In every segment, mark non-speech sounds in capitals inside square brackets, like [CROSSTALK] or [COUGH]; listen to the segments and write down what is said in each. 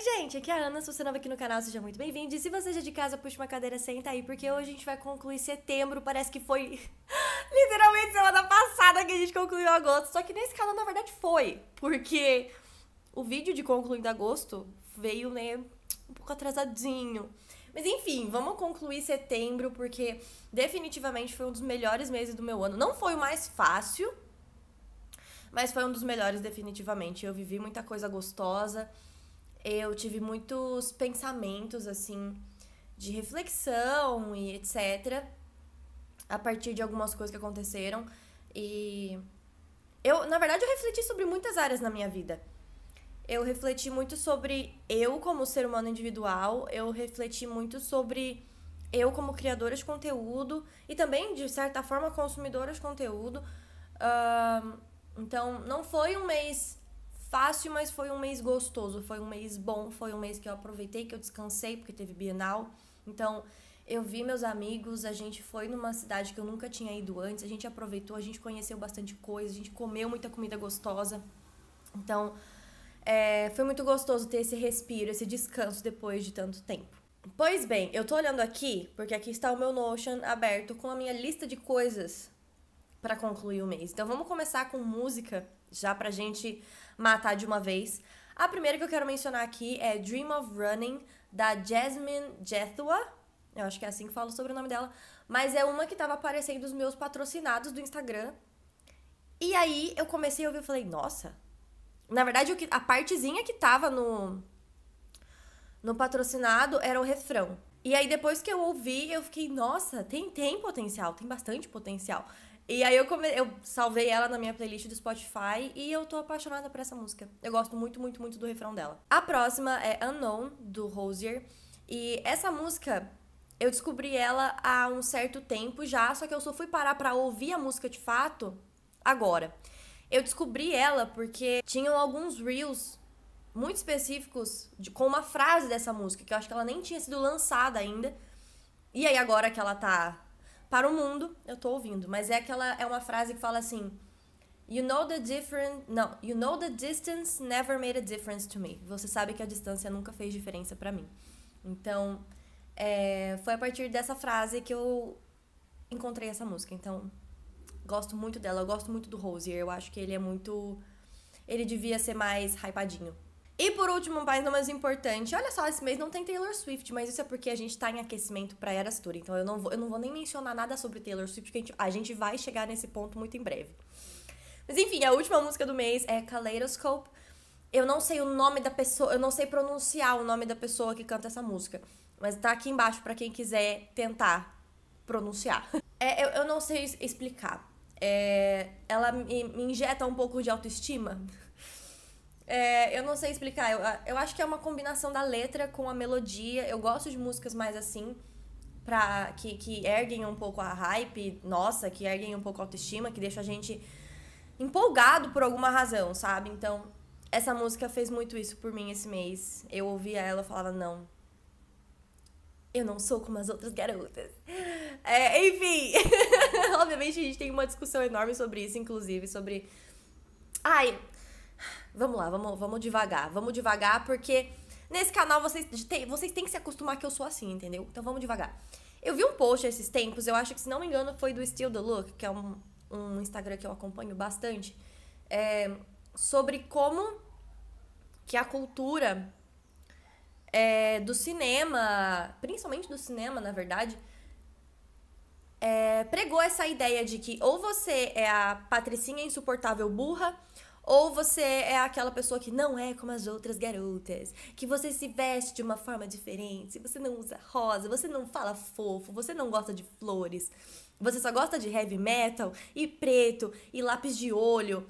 Oi, gente, aqui é a Ana, se você é nova aqui no canal, seja muito bem-vindo. E se você já é de casa, puxa uma cadeira, senta aí, porque hoje a gente vai concluir setembro, parece que foi [LAUGHS] literalmente semana passada que a gente concluiu agosto, só que nesse canal, na verdade, foi, porque o vídeo de concluindo agosto veio, né, um pouco atrasadinho. Mas enfim, vamos concluir setembro, porque definitivamente foi um dos melhores meses do meu ano. Não foi o mais fácil, mas foi um dos melhores, definitivamente. Eu vivi muita coisa gostosa, eu tive muitos pensamentos, assim, de reflexão e etc. A partir de algumas coisas que aconteceram. E eu, na verdade, eu refleti sobre muitas áreas na minha vida. Eu refleti muito sobre eu como ser humano individual, eu refleti muito sobre eu como criadora de conteúdo e também, de certa forma, consumidora de conteúdo. Uh, então, não foi um mês fácil, mas foi um mês gostoso, foi um mês bom, foi um mês que eu aproveitei, que eu descansei, porque teve Bienal. Então, eu vi meus amigos, a gente foi numa cidade que eu nunca tinha ido antes, a gente aproveitou, a gente conheceu bastante coisa, a gente comeu muita comida gostosa. Então, é, foi muito gostoso ter esse respiro, esse descanso depois de tanto tempo. Pois bem, eu tô olhando aqui, porque aqui está o meu Notion aberto com a minha lista de coisas para concluir o mês. Então vamos começar com música, já pra gente matar de uma vez. A primeira que eu quero mencionar aqui é Dream of Running, da Jasmine Jethua. Eu acho que é assim que falo sobre o nome dela. Mas é uma que tava aparecendo nos meus patrocinados do Instagram. E aí eu comecei a ouvir e falei, nossa. Na verdade, a partezinha que tava no, no patrocinado era o refrão. E aí, depois que eu ouvi, eu fiquei, nossa, tem, tem potencial, tem bastante potencial. E aí eu, come... eu salvei ela na minha playlist do Spotify e eu tô apaixonada por essa música. Eu gosto muito, muito, muito do refrão dela. A próxima é Unknown, do Rosier. E essa música, eu descobri ela há um certo tempo já, só que eu só fui parar pra ouvir a música de fato agora. Eu descobri ela porque tinham alguns reels muito específicos de, com uma frase dessa música, que eu acho que ela nem tinha sido lançada ainda. E aí agora que ela tá para o mundo, eu tô ouvindo, mas é aquela é uma frase que fala assim: You know the difference, não, you know the distance never made a difference to me. Você sabe que a distância nunca fez diferença para mim. Então, é, foi a partir dessa frase que eu encontrei essa música. Então, gosto muito dela, eu gosto muito do Rosier, eu acho que ele é muito ele devia ser mais hypadinho e por último, mas não menos importante, olha só, esse mês não tem Taylor Swift, mas isso é porque a gente tá em aquecimento pra Eras Tour, então eu não vou, eu não vou nem mencionar nada sobre Taylor Swift, porque a gente, a gente vai chegar nesse ponto muito em breve. Mas enfim, a última música do mês é Kaleidoscope. Eu não sei o nome da pessoa, eu não sei pronunciar o nome da pessoa que canta essa música, mas tá aqui embaixo para quem quiser tentar pronunciar. [LAUGHS] É, eu, eu não sei explicar. É, ela me, me injeta um pouco de autoestima é, eu não sei explicar. Eu, eu acho que é uma combinação da letra com a melodia. Eu gosto de músicas mais assim, pra, que, que erguem um pouco a hype, nossa, que erguem um pouco a autoestima, que deixa a gente empolgado por alguma razão, sabe? Então, essa música fez muito isso por mim esse mês. Eu ouvia ela e falava, não. Eu não sou como as outras garotas. É, enfim, [LAUGHS] obviamente a gente tem uma discussão enorme sobre isso, inclusive, sobre. Ai, Vamos lá, vamos, vamos devagar. Vamos devagar, porque nesse canal vocês, vocês têm que se acostumar que eu sou assim, entendeu? Então vamos devagar. Eu vi um post esses tempos, eu acho que, se não me engano, foi do Still the Look, que é um, um Instagram que eu acompanho bastante, é, sobre como que a cultura é, do cinema, principalmente do cinema, na verdade, é, pregou essa ideia de que ou você é a patricinha insuportável burra, ou você é aquela pessoa que não é como as outras garotas, que você se veste de uma forma diferente, você não usa rosa, você não fala fofo, você não gosta de flores, você só gosta de heavy metal e preto e lápis de olho.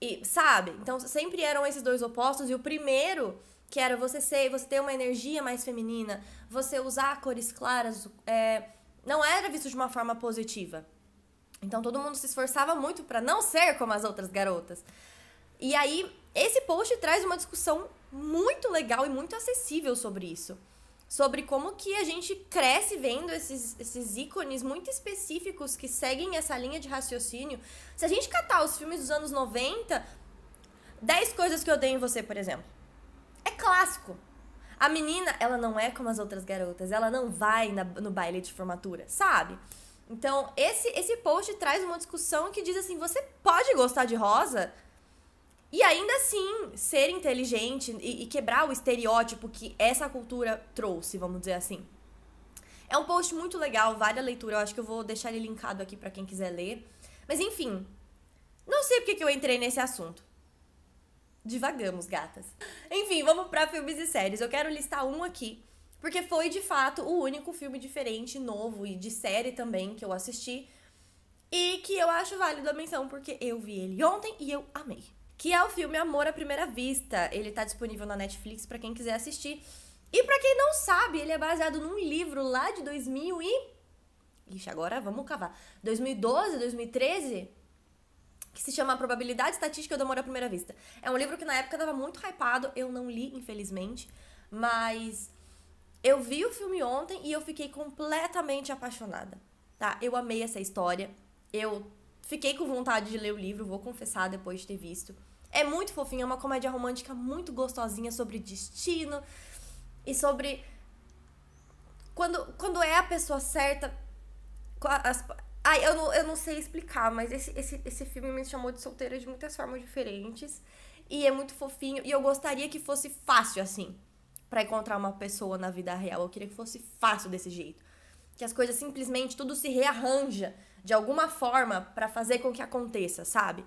E sabe? Então sempre eram esses dois opostos e o primeiro que era você ser, você ter uma energia mais feminina, você usar cores claras, é, não era visto de uma forma positiva. Então todo mundo se esforçava muito para não ser como as outras garotas. E aí, esse post traz uma discussão muito legal e muito acessível sobre isso. Sobre como que a gente cresce vendo esses, esses ícones muito específicos que seguem essa linha de raciocínio. Se a gente catar os filmes dos anos 90, 10 coisas que eu odeio em você, por exemplo. É clássico. A menina, ela não é como as outras garotas, ela não vai na, no baile de formatura, sabe? Então, esse, esse post traz uma discussão que diz assim: você pode gostar de rosa, e ainda assim, ser inteligente e, e quebrar o estereótipo que essa cultura trouxe, vamos dizer assim. É um post muito legal, vale a leitura. Eu acho que eu vou deixar ele linkado aqui para quem quiser ler. Mas enfim, não sei porque que eu entrei nesse assunto. Divagamos, gatas. Enfim, vamos para filmes e séries. Eu quero listar um aqui, porque foi de fato o único filme diferente, novo e de série também que eu assisti. E que eu acho válido a menção, porque eu vi ele ontem e eu amei que é o filme Amor à Primeira Vista. Ele tá disponível na Netflix para quem quiser assistir. E para quem não sabe, ele é baseado num livro lá de 2000 e Ixi, agora vamos cavar. 2012, 2013, que se chama Probabilidade Estatística do Amor à Primeira Vista. É um livro que na época tava muito hypado, eu não li, infelizmente, mas eu vi o filme ontem e eu fiquei completamente apaixonada, tá? Eu amei essa história, eu fiquei com vontade de ler o livro, vou confessar depois de ter visto. É muito fofinho, é uma comédia romântica muito gostosinha sobre destino e sobre. Quando, quando é a pessoa certa. As... Ai, eu não, eu não sei explicar, mas esse, esse, esse filme me chamou de solteira de muitas formas diferentes. E é muito fofinho. E eu gostaria que fosse fácil assim. para encontrar uma pessoa na vida real. Eu queria que fosse fácil desse jeito. Que as coisas simplesmente tudo se rearranja de alguma forma para fazer com que aconteça, sabe?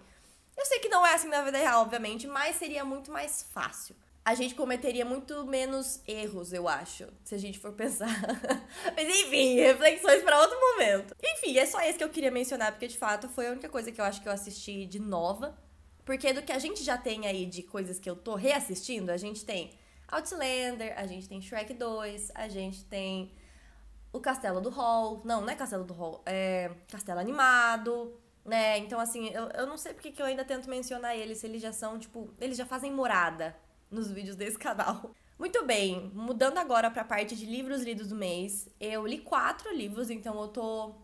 Eu sei que não é assim na vida real, obviamente, mas seria muito mais fácil. A gente cometeria muito menos erros, eu acho, se a gente for pensar. [LAUGHS] mas enfim, reflexões para outro momento. Enfim, é só isso que eu queria mencionar, porque de fato foi a única coisa que eu acho que eu assisti de nova. Porque do que a gente já tem aí de coisas que eu tô reassistindo, a gente tem Outlander, a gente tem Shrek 2, a gente tem o Castelo do Hall. Não, não é Castelo do Hall, é Castelo Animado. Né? Então, assim, eu, eu não sei porque que eu ainda tento mencionar eles, se eles já são, tipo, eles já fazem morada nos vídeos desse [LAUGHS] canal. Muito bem, mudando agora para a parte de livros lidos do mês. Eu li quatro livros, então eu tô.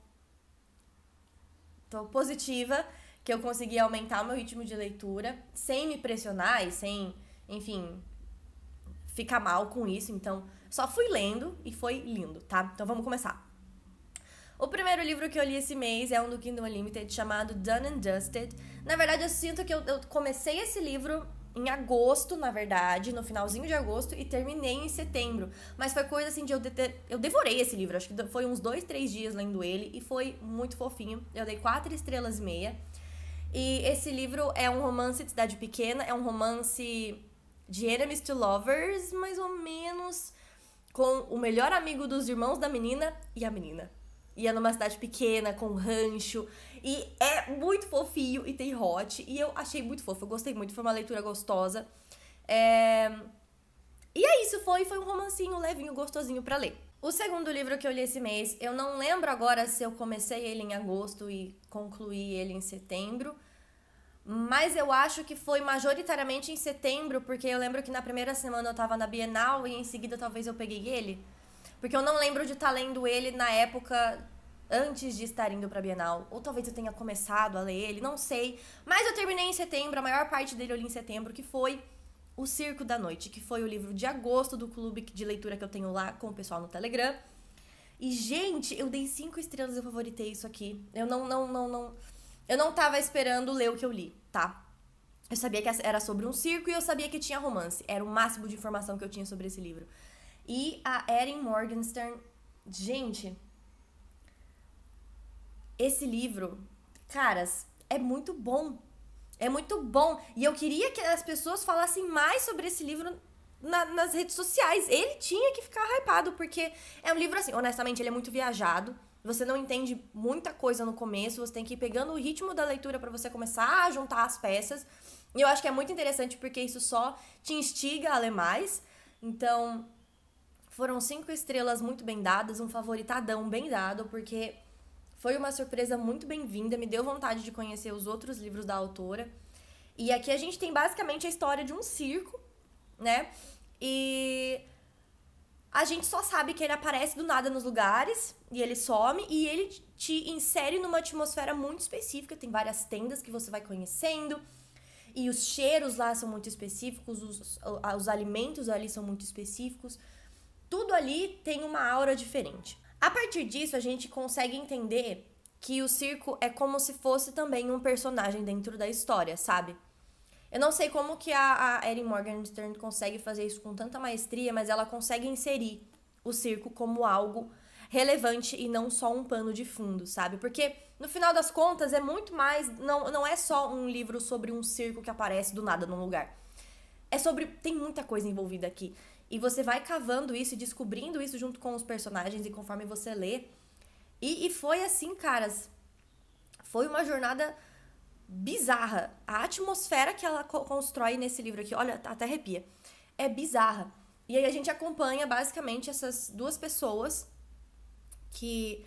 tô positiva que eu consegui aumentar o meu ritmo de leitura sem me pressionar e sem, enfim, ficar mal com isso. Então, só fui lendo e foi lindo, tá? Então vamos começar. O primeiro livro que eu li esse mês é um do Kingdom Unlimited chamado Done and Dusted. Na verdade, eu sinto que eu, eu comecei esse livro em agosto, na verdade, no finalzinho de agosto, e terminei em setembro. Mas foi coisa assim de eu, de eu devorei esse livro, acho que foi uns dois, três dias lendo ele, e foi muito fofinho. Eu dei quatro estrelas e meia. E esse livro é um romance de cidade pequena, é um romance de enemies to lovers, mais ou menos, com o melhor amigo dos irmãos da menina e a menina ia numa cidade pequena, com um rancho. E é muito fofinho e tem hot. E eu achei muito fofo, eu gostei muito, foi uma leitura gostosa. É... E é isso, foi, foi um romancinho levinho, gostosinho para ler. O segundo livro que eu li esse mês, eu não lembro agora se eu comecei ele em agosto e concluí ele em setembro, mas eu acho que foi majoritariamente em setembro, porque eu lembro que na primeira semana eu tava na Bienal e em seguida talvez eu peguei ele. Porque eu não lembro de estar tá lendo ele na época antes de estar indo pra Bienal. Ou talvez eu tenha começado a ler ele, não sei. Mas eu terminei em setembro, a maior parte dele eu li em setembro, que foi O Circo da Noite, que foi o livro de agosto do clube de leitura que eu tenho lá com o pessoal no Telegram. E, gente, eu dei cinco estrelas, eu favoritei isso aqui. Eu não, não, não, não. Eu não tava esperando ler o que eu li, tá? Eu sabia que era sobre um circo e eu sabia que tinha romance. Era o máximo de informação que eu tinha sobre esse livro. E a Erin Morgenstern. Gente, esse livro, caras, é muito bom. É muito bom. E eu queria que as pessoas falassem mais sobre esse livro na, nas redes sociais. Ele tinha que ficar hypado, porque é um livro assim, honestamente, ele é muito viajado. Você não entende muita coisa no começo, você tem que ir pegando o ritmo da leitura para você começar a juntar as peças. E eu acho que é muito interessante porque isso só te instiga a ler mais. Então, foram cinco estrelas muito bem dadas, um favoritadão bem dado, porque foi uma surpresa muito bem-vinda, me deu vontade de conhecer os outros livros da autora. E aqui a gente tem basicamente a história de um circo, né? E a gente só sabe que ele aparece do nada nos lugares e ele some e ele te insere numa atmosfera muito específica. Tem várias tendas que você vai conhecendo e os cheiros lá são muito específicos, os, os alimentos ali são muito específicos. Tudo ali tem uma aura diferente. A partir disso, a gente consegue entender que o circo é como se fosse também um personagem dentro da história, sabe? Eu não sei como que a, a Erin Morgenstern consegue fazer isso com tanta maestria, mas ela consegue inserir o circo como algo relevante e não só um pano de fundo, sabe? Porque no final das contas é muito mais, não, não é só um livro sobre um circo que aparece do nada num lugar. É sobre tem muita coisa envolvida aqui. E você vai cavando isso e descobrindo isso junto com os personagens e conforme você lê. E, e foi assim, caras. Foi uma jornada bizarra. A atmosfera que ela co constrói nesse livro aqui, olha, até arrepia. É bizarra. E aí a gente acompanha basicamente essas duas pessoas que,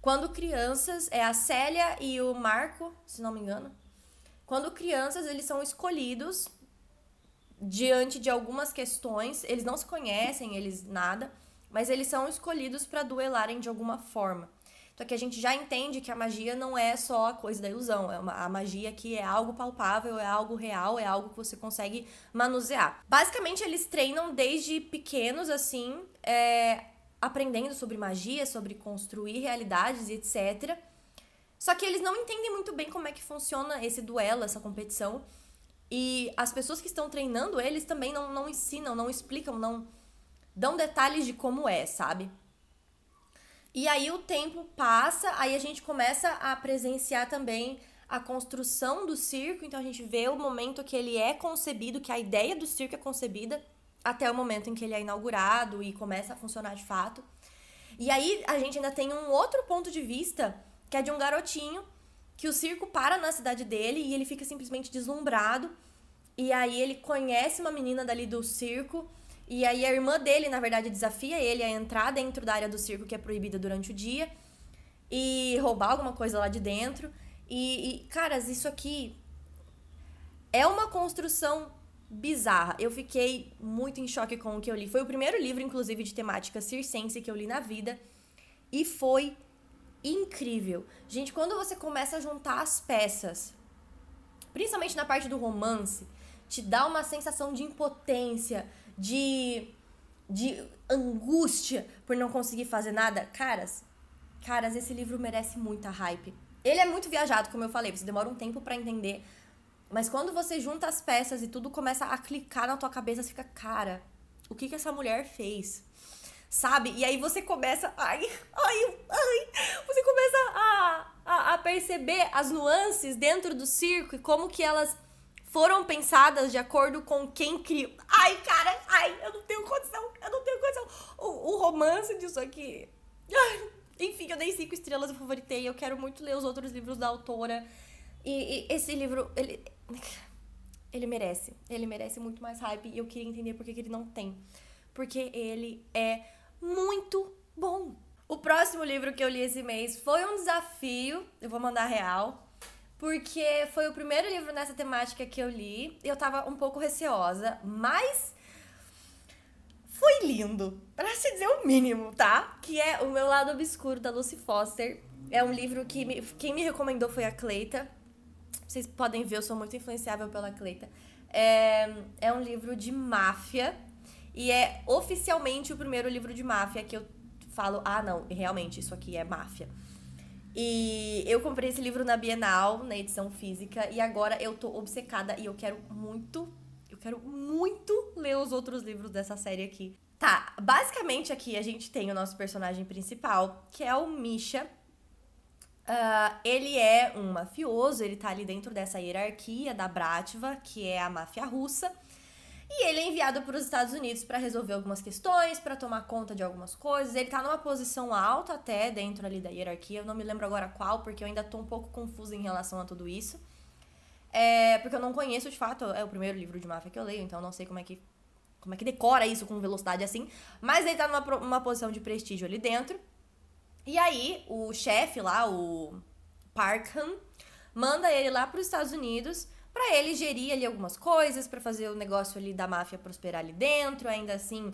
quando crianças, é a Célia e o Marco, se não me engano. Quando crianças, eles são escolhidos diante de algumas questões, eles não se conhecem, eles nada, mas eles são escolhidos para duelarem de alguma forma. Então que a gente já entende que a magia não é só a coisa da ilusão, é uma, a magia aqui é algo palpável, é algo real, é algo que você consegue manusear. Basicamente eles treinam desde pequenos assim, é, aprendendo sobre magia, sobre construir realidades e etc. Só que eles não entendem muito bem como é que funciona esse duelo, essa competição. E as pessoas que estão treinando eles também não, não ensinam, não explicam, não dão detalhes de como é, sabe? E aí o tempo passa, aí a gente começa a presenciar também a construção do circo, então a gente vê o momento que ele é concebido, que a ideia do circo é concebida, até o momento em que ele é inaugurado e começa a funcionar de fato. E aí a gente ainda tem um outro ponto de vista, que é de um garotinho que o circo para na cidade dele e ele fica simplesmente deslumbrado. E aí ele conhece uma menina dali do circo. E aí a irmã dele, na verdade, desafia ele a entrar dentro da área do circo que é proibida durante o dia e roubar alguma coisa lá de dentro. E, e caras, isso aqui é uma construção bizarra. Eu fiquei muito em choque com o que eu li. Foi o primeiro livro, inclusive, de temática circense que eu li na vida. E foi incrível. Gente, quando você começa a juntar as peças, principalmente na parte do romance, te dá uma sensação de impotência, de de angústia por não conseguir fazer nada. Caras, caras, esse livro merece muita hype. Ele é muito viajado, como eu falei, você demora um tempo para entender, mas quando você junta as peças e tudo começa a clicar na tua cabeça, fica, cara, o que que essa mulher fez? sabe? E aí você começa. Ai, ai, ai! Você começa a, a, a perceber as nuances dentro do circo e como que elas foram pensadas de acordo com quem criou. Ai, cara, ai, eu não tenho condição, eu não tenho condição. O, o romance disso aqui. Ai, enfim, eu dei cinco estrelas, eu favoritei. Eu quero muito ler os outros livros da autora. E, e, esse livro, ele. Ele merece. Ele merece muito mais hype. E eu queria entender por que, que ele não tem. Porque ele é muito bom. O próximo livro que eu li esse mês foi um desafio, eu vou mandar real, porque foi o primeiro livro nessa temática que eu li. Eu tava um pouco receosa, mas foi lindo, para se dizer o mínimo, tá? Que é O Meu Lado Obscuro da Lucy Foster. É um livro que me, quem me recomendou foi a Cleita. Vocês podem ver, eu sou muito influenciável pela Cleita. É, é um livro de máfia e é oficialmente o primeiro livro de máfia que eu falo, ah, não, realmente isso aqui é máfia. E eu comprei esse livro na Bienal, na edição física, e agora eu tô obcecada e eu quero muito, eu quero muito ler os outros livros dessa série aqui. Tá, basicamente aqui a gente tem o nosso personagem principal, que é o Misha. Uh, ele é um mafioso, ele tá ali dentro dessa hierarquia da Brativa, que é a máfia russa. E ele é enviado para os Estados Unidos para resolver algumas questões, para tomar conta de algumas coisas. Ele está numa posição alta até dentro ali da hierarquia. Eu não me lembro agora qual, porque eu ainda estou um pouco confusa em relação a tudo isso. É, porque eu não conheço de fato, é o primeiro livro de máfia que eu leio, então não sei como é que como é que decora isso com velocidade assim. Mas ele está numa uma posição de prestígio ali dentro. E aí o chefe lá, o Parkham, manda ele lá para os Estados Unidos para ele gerir ali algumas coisas, para fazer o negócio ali da máfia prosperar ali dentro, ainda assim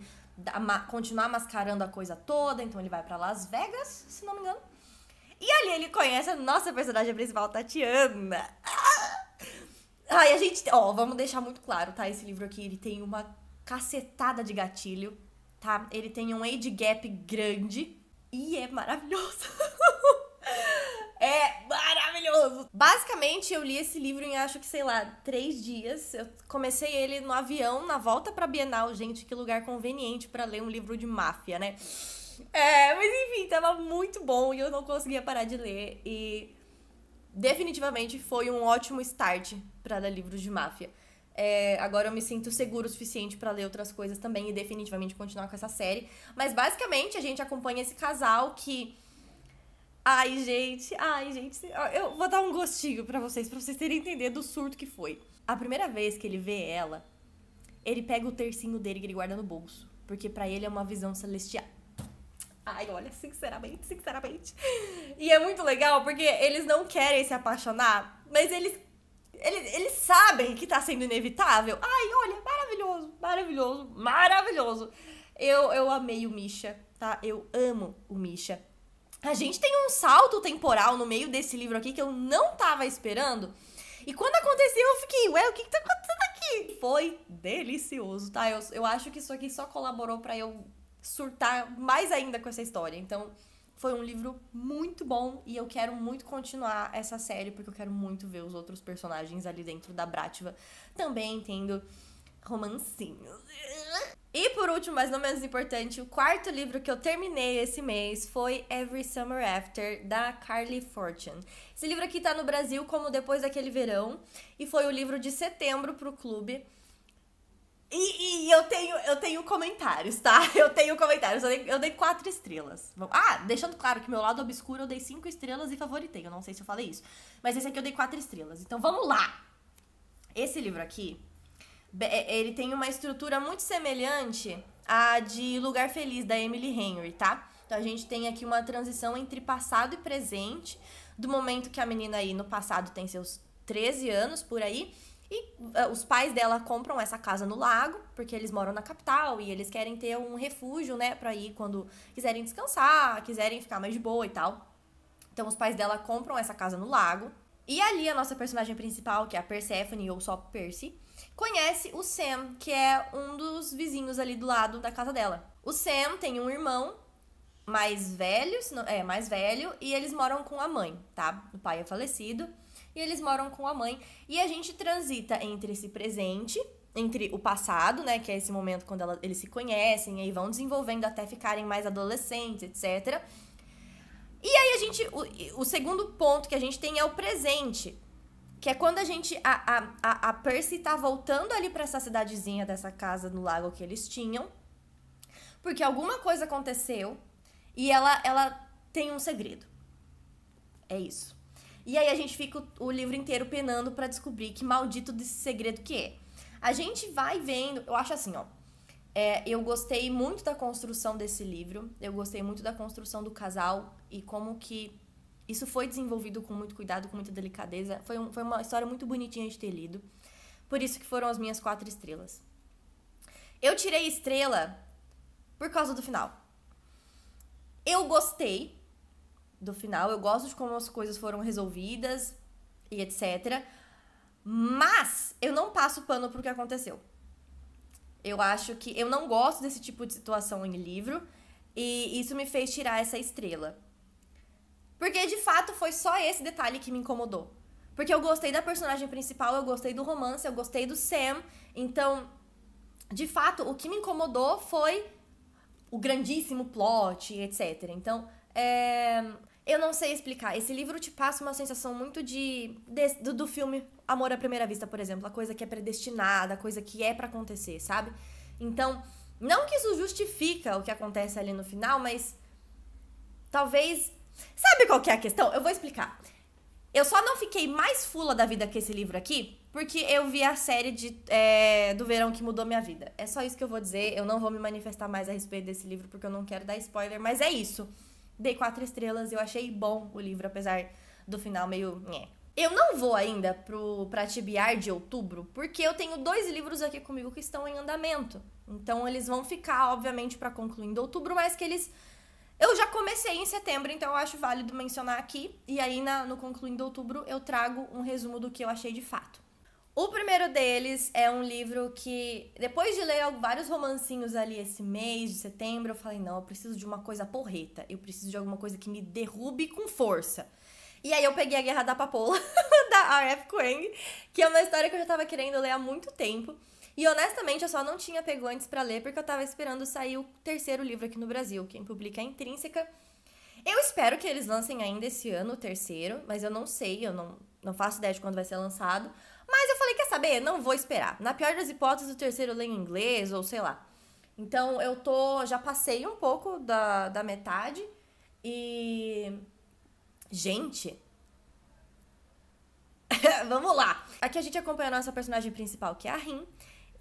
ma continuar mascarando a coisa toda. Então ele vai para Las Vegas, se não me engano. E ali ele conhece a nossa personagem principal, Tatiana. Ah! Ai, a gente. Ó, vamos deixar muito claro, tá? Esse livro aqui, ele tem uma cacetada de gatilho, tá? Ele tem um age gap grande e é maravilhoso. [LAUGHS] é maravilhoso. Basicamente, eu li esse livro em acho que, sei lá, três dias. Eu comecei ele no avião, na volta pra Bienal. Gente, que lugar conveniente para ler um livro de máfia, né? É, mas enfim, tava muito bom e eu não conseguia parar de ler. E definitivamente foi um ótimo start para ler livros de máfia. É, agora eu me sinto seguro o suficiente para ler outras coisas também e definitivamente continuar com essa série. Mas basicamente a gente acompanha esse casal que Ai, gente, ai, gente. Eu vou dar um gostinho para vocês, pra vocês terem entender do surto que foi. A primeira vez que ele vê ela, ele pega o tercinho dele que ele guarda no bolso. Porque para ele é uma visão celestial. Ai, olha, sinceramente, sinceramente. E é muito legal porque eles não querem se apaixonar, mas eles, eles, eles sabem que tá sendo inevitável. Ai, olha, maravilhoso, maravilhoso, maravilhoso. Eu, eu amei o Misha, tá? Eu amo o Misha. A gente tem um salto temporal no meio desse livro aqui que eu não tava esperando. E quando aconteceu, eu fiquei, ué, o que, que tá acontecendo aqui? Foi delicioso, tá? Eu, eu acho que isso aqui só colaborou para eu surtar mais ainda com essa história. Então, foi um livro muito bom e eu quero muito continuar essa série porque eu quero muito ver os outros personagens ali dentro da Brátiva também tendo romancinhos. E por último, mas não menos importante, o quarto livro que eu terminei esse mês foi Every Summer After, da Carly Fortune. Esse livro aqui tá no Brasil como Depois daquele Verão, e foi o livro de setembro pro clube. E, e, eu, tenho, eu tenho comentários, tá? [LAUGHS] Eu tenho comentários. Eu dei, eu dei quatro estrelas. Ah, deixando claro que meu lado obscuro eu dei cinco estrelas e favoritei. Eu não sei se eu falei isso. Mas esse aqui eu dei quatro estrelas. Então vamos lá! Esse livro aqui é, ele tem uma estrutura muito semelhante à de Lugar Feliz, da Emily Henry, tá? Então a gente tem aqui uma transição entre passado e presente, do momento que a menina aí no passado tem seus 13 anos por aí, e uh, os pais dela compram essa casa no lago, porque eles moram na capital e eles querem ter um refúgio, né, pra ir quando quiserem descansar, quiserem ficar mais de boa e tal. Então os pais dela compram essa casa no lago. E ali a nossa personagem principal, que é a Persephone ou só Percy, conhece o Sam, que é um dos vizinhos ali do lado da casa dela. O Sam tem um irmão mais velho, é, mais velho, e eles moram com a mãe, tá? O pai é falecido, e eles moram com a mãe. E a gente transita entre esse presente, entre o passado, né, que é esse momento quando ela, eles se conhecem, aí vão desenvolvendo até ficarem mais adolescentes, etc. E aí a gente, o, o segundo ponto que a gente tem é o presente, que é quando a gente. A, a, a, Percy tá voltando ali para essa cidadezinha dessa casa no lago que eles tinham. Porque alguma coisa aconteceu e ela, ela tem um segredo. É isso. E aí a gente fica o, o livro inteiro penando para descobrir que maldito desse segredo que é. A gente vai vendo. Eu acho assim, ó. É, eu gostei muito da construção desse livro. Eu gostei muito da construção do casal e como que isso foi desenvolvido com muito cuidado, com muita delicadeza. Foi, um, foi uma história muito bonitinha de ter lido. Por isso que foram as minhas quatro estrelas. Eu tirei estrela por causa do final. Eu gostei do final, eu gosto de como as coisas foram resolvidas e etc. Mas eu não passo pano pro que aconteceu. Eu acho que eu não gosto desse tipo de situação em livro e isso me fez tirar essa estrela. Porque de fato foi só esse detalhe que me incomodou. Porque eu gostei da personagem principal, eu gostei do romance, eu gostei do Sam. Então, de fato, o que me incomodou foi o grandíssimo plot, etc. Então, é... eu não sei explicar. Esse livro te passa uma sensação muito de, de do, do filme Amor à Primeira Vista, por exemplo, a coisa que é predestinada, a coisa que é para acontecer, sabe? Então, não que isso justifica o que acontece ali no final, mas talvez Sabe qual que é a questão? Eu vou explicar. Eu só não fiquei mais fula da vida que esse livro aqui, porque eu vi a série de, é, do verão que mudou minha vida. É só isso que eu vou dizer. Eu não vou me manifestar mais a respeito desse livro, porque eu não quero dar spoiler, mas é isso. Dei quatro estrelas, eu achei bom o livro, apesar do final meio. Eu não vou ainda pro, pra TBR de outubro, porque eu tenho dois livros aqui comigo que estão em andamento. Então eles vão ficar, obviamente, para concluindo outubro, mas que eles eu já comecei em setembro, então eu acho válido mencionar aqui. E aí, na, no Concluindo Outubro, eu trago um resumo do que eu achei de fato. O primeiro deles é um livro que, depois de ler vários romancinhos ali esse mês de setembro, eu falei: não, eu preciso de uma coisa porreta. Eu preciso de alguma coisa que me derrube com força. E aí eu peguei A Guerra da Papola, [LAUGHS] da R.F. Quang, que é uma história que eu já tava querendo ler há muito tempo. E honestamente, eu só não tinha pego antes para ler porque eu tava esperando sair o terceiro livro aqui no Brasil. Quem publica é Intrínseca. Eu espero que eles lancem ainda esse ano o terceiro, mas eu não sei, eu não, não faço ideia de quando vai ser lançado. Mas eu falei, quer saber? Não vou esperar. Na pior das hipóteses, o terceiro lê em inglês ou sei lá. Então eu tô. Já passei um pouco da, da metade. E. Gente. [LAUGHS] Vamos lá! Aqui a gente acompanha a nossa personagem principal, que é a Rin.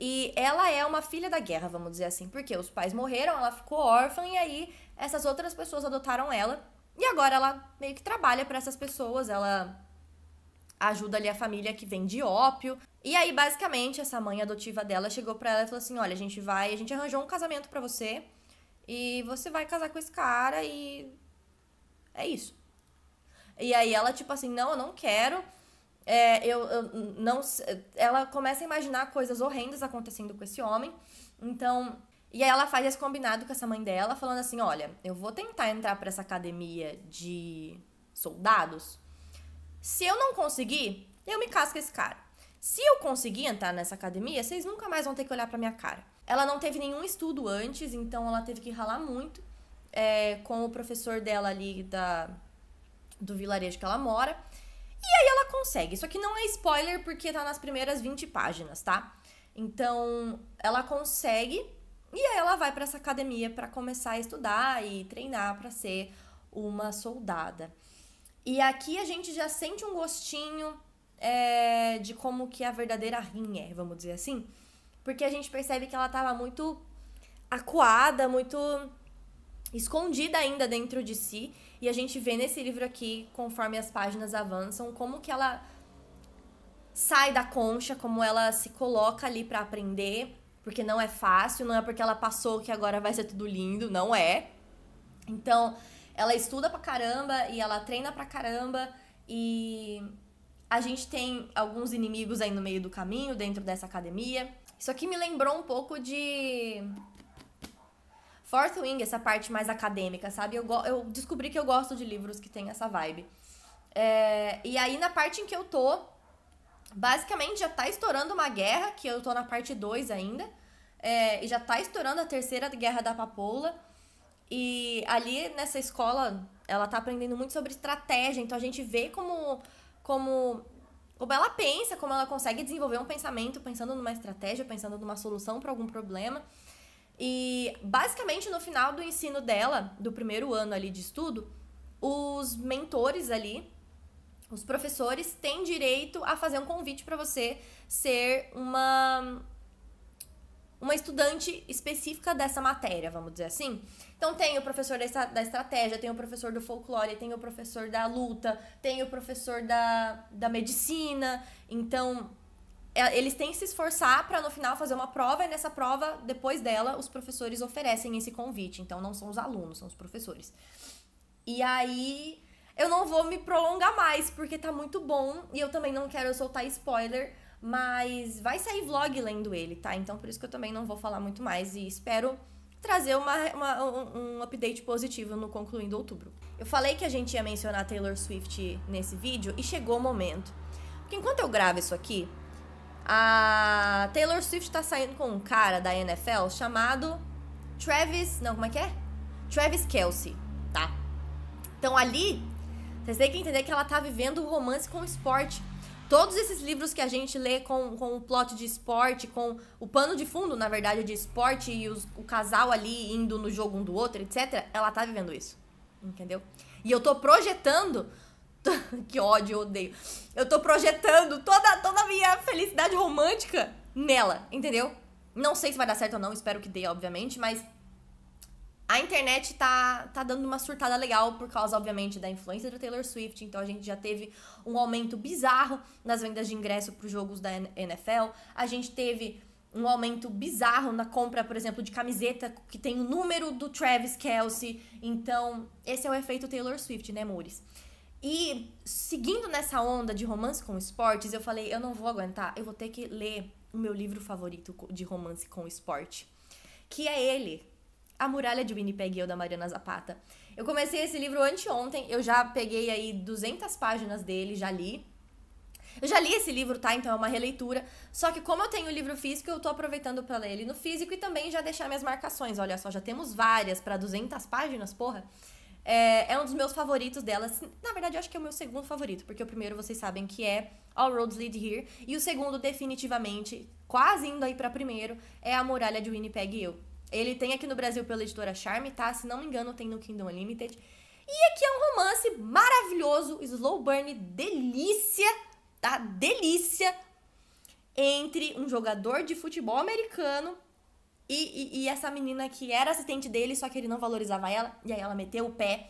E ela é uma filha da guerra, vamos dizer assim, porque os pais morreram, ela ficou órfã e aí essas outras pessoas adotaram ela. E agora ela meio que trabalha para essas pessoas, ela ajuda ali a família que vende ópio. E aí, basicamente, essa mãe adotiva dela chegou para ela e falou assim: "Olha, a gente vai, a gente arranjou um casamento para você e você vai casar com esse cara e é isso". E aí ela tipo assim: "Não, eu não quero". É, eu, eu não. Ela começa a imaginar coisas horrendas acontecendo com esse homem. Então, e aí ela faz esse combinado com essa mãe dela, falando assim: olha, eu vou tentar entrar para essa academia de soldados. Se eu não conseguir, eu me caso com esse cara. Se eu conseguir entrar nessa academia, vocês nunca mais vão ter que olhar pra minha cara. Ela não teve nenhum estudo antes, então ela teve que ralar muito é, com o professor dela ali da, do vilarejo que ela mora. E aí ela consegue. Isso aqui não é spoiler porque tá nas primeiras 20 páginas, tá? Então, ela consegue e aí ela vai para essa academia para começar a estudar e treinar para ser uma soldada. E aqui a gente já sente um gostinho é, de como que a verdadeira Rin é, vamos dizer assim. Porque a gente percebe que ela estava muito acuada, muito escondida ainda dentro de si. E a gente vê nesse livro aqui, conforme as páginas avançam, como que ela sai da concha, como ela se coloca ali para aprender, porque não é fácil, não é porque ela passou que agora vai ser tudo lindo, não é. Então, ela estuda pra caramba e ela treina pra caramba e a gente tem alguns inimigos aí no meio do caminho, dentro dessa academia. Isso aqui me lembrou um pouco de Fourth Wing, essa parte mais acadêmica, sabe? Eu, eu descobri que eu gosto de livros que tem essa vibe. É, e aí, na parte em que eu tô, basicamente já tá estourando uma guerra, que eu tô na parte 2 ainda, é, e já tá estourando a terceira guerra da papoula. E ali nessa escola, ela tá aprendendo muito sobre estratégia, então a gente vê como, como, como ela pensa, como ela consegue desenvolver um pensamento pensando numa estratégia, pensando numa solução para algum problema. E basicamente no final do ensino dela, do primeiro ano ali de estudo, os mentores ali, os professores têm direito a fazer um convite para você ser uma uma estudante específica dessa matéria, vamos dizer assim. Então tem o professor da, estratégia, tem o professor do folclore, tem o professor da luta, tem o professor da, da medicina. Então é, eles têm que se esforçar para no final fazer uma prova e nessa prova, depois dela, os professores oferecem esse convite. Então não são os alunos, são os professores. E aí eu não vou me prolongar mais porque tá muito bom e eu também não quero soltar spoiler, mas vai sair vlog lendo ele, tá? Então por isso que eu também não vou falar muito mais e espero trazer uma, uma um, um update positivo no concluindo outubro. Eu falei que a gente ia mencionar Taylor Swift nesse vídeo e chegou o momento. Porque enquanto eu gravo isso aqui, a Taylor Swift tá saindo com um cara da NFL chamado Travis. Não, como é que é? Travis Kelsey, tá? Então ali, vocês têm que entender que ela tá vivendo o romance com o esporte. Todos esses livros que a gente lê com, com o plot de esporte, com o pano de fundo, na verdade, de esporte e os, o casal ali indo no jogo um do outro, etc., ela tá vivendo isso. Entendeu? E eu tô projetando [LAUGHS] que ódio, eu odeio. Eu tô projetando toda, toda a minha felicidade romântica nela, entendeu? Não sei se vai dar certo ou não, espero que dê, obviamente, mas a internet tá, tá dando uma surtada legal por causa, obviamente, da influência do Taylor Swift. Então a gente já teve um aumento bizarro nas vendas de ingresso para os jogos da NFL. A gente teve um aumento bizarro na compra, por exemplo, de camiseta que tem o número do Travis Kelsey. Então, esse é o efeito Taylor Swift, né, Mores? E seguindo nessa onda de romance com esportes, eu falei, eu não vou aguentar, eu vou ter que ler o meu livro favorito de romance com esporte, que é ele, A Muralha de Winnipeg eu da Mariana Zapata. Eu comecei esse livro anteontem, eu já peguei aí 200 páginas dele, já li. Eu já li esse livro, tá? Então é uma releitura. Só que como eu tenho o livro físico, eu tô aproveitando para ler ele no físico e também já deixar minhas marcações. Olha só, já temos várias para 200 páginas, porra. É, é, um dos meus favoritos delas Na verdade, eu acho que é o meu segundo favorito, porque o primeiro vocês sabem que é All Roads Lead Here. E o segundo, definitivamente, quase indo aí para primeiro, é A Muralha de Winnipeg e Eu. Ele tem aqui no Brasil pela editora Charme, tá? Se não me engano, tem no Kingdom Unlimited. E aqui é um romance maravilhoso, slow burn, delícia, tá? Delícia! Entre um jogador de futebol americano e, e, e, essa menina que era assistente dele, só que ele não valorizava ela, e aí ela meteu o pé.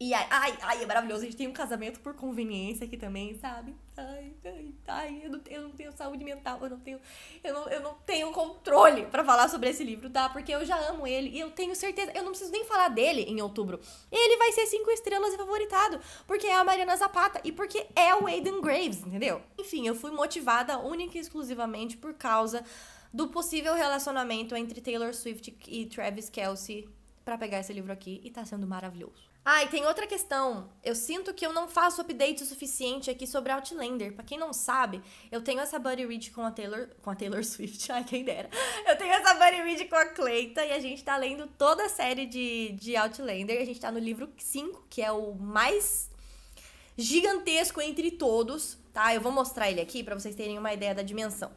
E aí, ai, ai, é maravilhoso. A gente tem um casamento por conveniência aqui também, sabe? Ai, ai, ai, eu não, eu não tenho saúde mental, eu não tenho, eu não, eu não tenho controle para falar sobre esse livro, tá? Porque eu já amo ele e eu tenho certeza, eu não preciso nem falar dele em outubro. Ele vai ser cinco estrelas e favoritado, porque é a Mariana Zapata e porque é o Aiden Graves, entendeu? Enfim, eu fui motivada única e exclusivamente por causa do possível relacionamento entre Taylor Swift e Travis Kelsey para pegar esse livro aqui e tá sendo maravilhoso. Ah, e tem outra questão. Eu sinto que eu não faço update o suficiente aqui sobre Outlander. Para quem não sabe, eu tenho essa buddy read com a Taylor, com a Taylor [LAUGHS] Swift, ai quem dera. Eu tenho essa buddy read com a Cleita e a gente tá lendo toda a série de, de Outlander. A gente tá no livro 5, que é o mais gigantesco entre todos, tá? Eu vou mostrar ele aqui para vocês terem uma ideia da dimensão.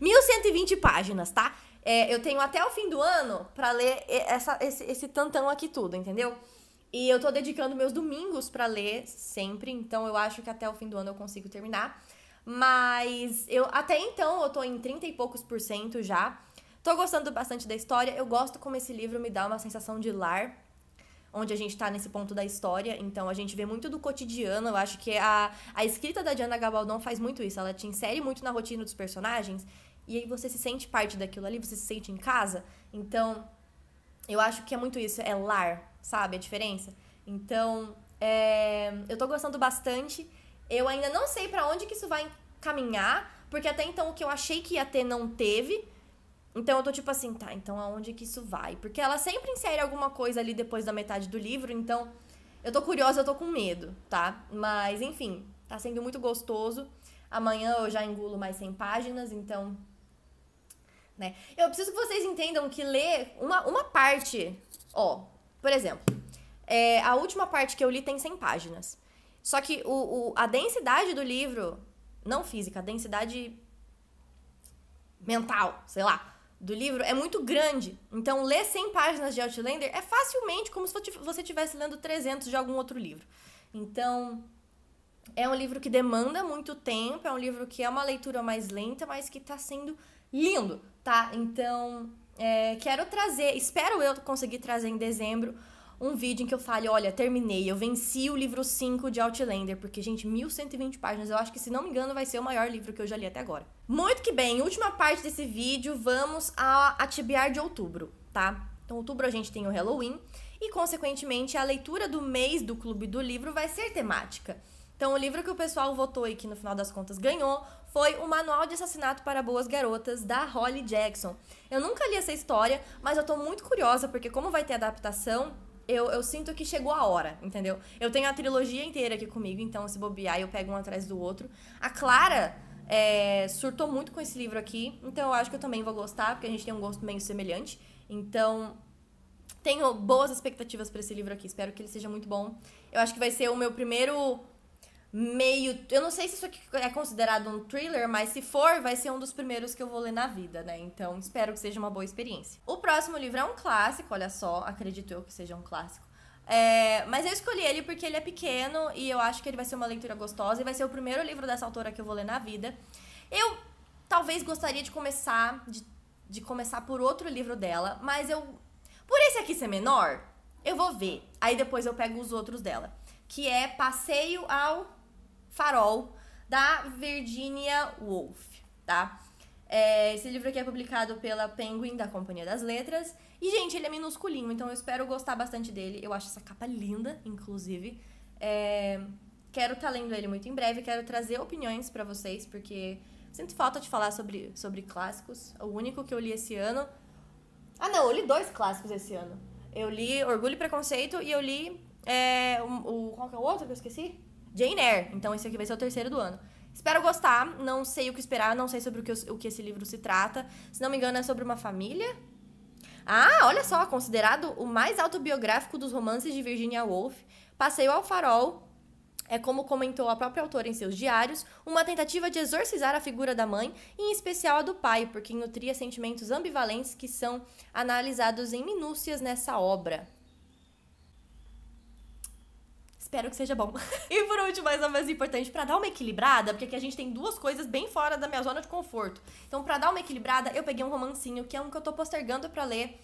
1120 páginas, tá? É, eu tenho até o fim do ano para ler essa, esse, esse tantão aqui tudo, entendeu? E eu tô dedicando meus domingos para ler sempre, então eu acho que até o fim do ano eu consigo terminar. Mas eu até então eu tô em 30 e poucos por cento já. Tô gostando bastante da história. Eu gosto como esse livro me dá uma sensação de lar, onde a gente tá nesse ponto da história. Então a gente vê muito do cotidiano. Eu acho que a, a escrita da Diana Gabaldon faz muito isso. Ela te insere muito na rotina dos personagens. E aí você se sente parte daquilo ali, você se sente em casa. Então, eu acho que é muito isso, é lar, sabe? A diferença. Então, é, eu tô gostando bastante. Eu ainda não sei para onde que isso vai caminhar, porque até então o que eu achei que ia ter não teve. Então eu tô tipo assim, tá, então aonde que isso vai? Porque ela sempre insere alguma coisa ali depois da metade do livro, então eu tô curiosa, eu tô com medo, tá? Mas enfim, tá sendo muito gostoso. Amanhã eu já engulo mais 100 páginas, então né? Eu preciso que vocês entendam que ler uma, uma parte, ó, por exemplo, é, a última parte que eu li tem 100 páginas. Só que o, o, a densidade do livro, não física, a densidade mental, sei lá, do livro é muito grande. Então, ler 100 páginas de Outlander é facilmente como se você estivesse lendo 300 de algum outro livro. Então, é um livro que demanda muito tempo, é um livro que é uma leitura mais lenta, mas que está sendo lindo tá? Então, é, quero trazer, espero eu conseguir trazer em dezembro um vídeo em que eu fale, olha, terminei, eu venci o livro 5 de Outlander, porque, gente, 1120 páginas, eu acho que, se não me engano, vai ser o maior livro que eu já li até agora. Muito que bem, última parte desse vídeo, vamos a atibiar de outubro, tá? Então, outubro a gente tem o Halloween, e, consequentemente, a leitura do mês do Clube do Livro vai ser temática. Então, o livro que o pessoal votou e que no final das contas ganhou foi O Manual de Assassinato para Boas Garotas, da Holly Jackson. Eu nunca li essa história, mas eu tô muito curiosa, porque como vai ter adaptação, eu, eu, sinto que chegou a hora, entendeu? Eu tenho a trilogia inteira aqui comigo, então se bobear, eu pego um atrás do outro. A Clara é, surtou muito com esse livro aqui, então eu acho que eu também vou gostar, porque a gente tem um gosto meio semelhante. Então, tenho boas expectativas para esse livro aqui, espero que ele seja muito bom. Eu acho que vai ser o meu primeiro meio. Eu não sei se isso aqui é considerado um thriller, mas se for, vai ser um dos primeiros que eu vou ler na vida, né? Então espero que seja uma boa experiência. O próximo livro é um clássico, olha só, acredito eu que seja um clássico. É, mas eu escolhi ele porque ele é pequeno e eu acho que ele vai ser uma leitura gostosa e vai ser o primeiro livro dessa autora que eu vou ler na vida. Eu talvez gostaria de começar de, de começar por outro livro dela, mas eu por esse aqui ser menor, eu vou ver. Aí depois eu pego os outros dela, que é Passeio ao Farol, da Virginia Woolf, tá? É, esse livro aqui é publicado pela Penguin, da Companhia das Letras. E, gente, ele é minusculinho, então eu espero gostar bastante dele. Eu acho essa capa linda, inclusive. É, quero estar tá lendo ele muito em breve, quero trazer opiniões para vocês, porque sinto falta de falar sobre, sobre clássicos. O único que eu li esse ano. Ah, não, eu li dois clássicos esse ano. Eu li Orgulho e Preconceito e eu li. É, o, o, qual que é o outro que eu esqueci? Jane Eyre. Então esse aqui vai ser o terceiro do ano. Espero gostar, não sei o que esperar, não sei sobre o que, o que esse livro se trata. Se não me engano, é sobre uma família. Ah, olha só, considerado o mais autobiográfico dos romances de Virginia Woolf, Passeio ao Farol é, como comentou a própria autora em seus diários, uma tentativa de exorcizar a figura da mãe, em especial a do pai, porque nutria sentimentos ambivalentes que são analisados em minúcias nessa obra. Espero que seja bom. [LAUGHS] e por último, mais não menos importante, para dar uma equilibrada, porque aqui a gente tem duas coisas bem fora da minha zona de conforto. Então, para dar uma equilibrada, eu peguei um romancinho, que é um que eu tô postergando para ler,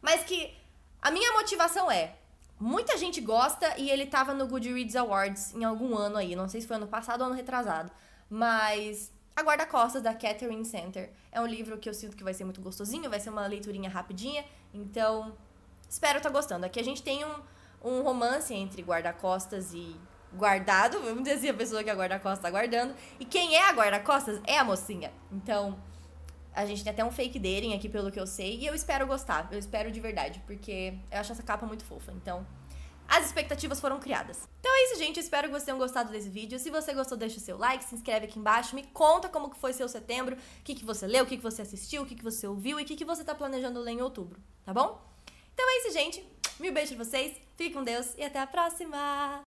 mas que a minha motivação é Muita gente gosta e ele tava no Goodreads Awards em algum ano aí, não sei se foi ano passado ou ano retrasado, mas A Guarda-Costas da Catherine Center é um livro que eu sinto que vai ser muito gostosinho, vai ser uma leiturinha rapidinha, então espero estar tá gostando. Aqui a gente tem um, um romance entre guarda-costas e guardado, [LAUGHS] vamos dizer assim, a pessoa que é a guarda-costas tá guardando. E quem é a guarda-costas é a mocinha. Então, a gente tem até um fake dating aqui, pelo que eu sei, e eu espero gostar, eu espero de verdade, porque eu acho essa capa muito fofa. Então, as expectativas foram criadas. Então é isso, gente. espero que vocês tenham gostado desse vídeo. Se você gostou, deixa o seu like, se inscreve aqui embaixo, me conta como que foi seu setembro, o que, que você leu, o que, que você assistiu, o que, que você ouviu e o que, que você tá planejando ler em outubro, tá bom? Então é isso, gente. Mil beijos pra vocês, fiquem com Deus e até a próxima!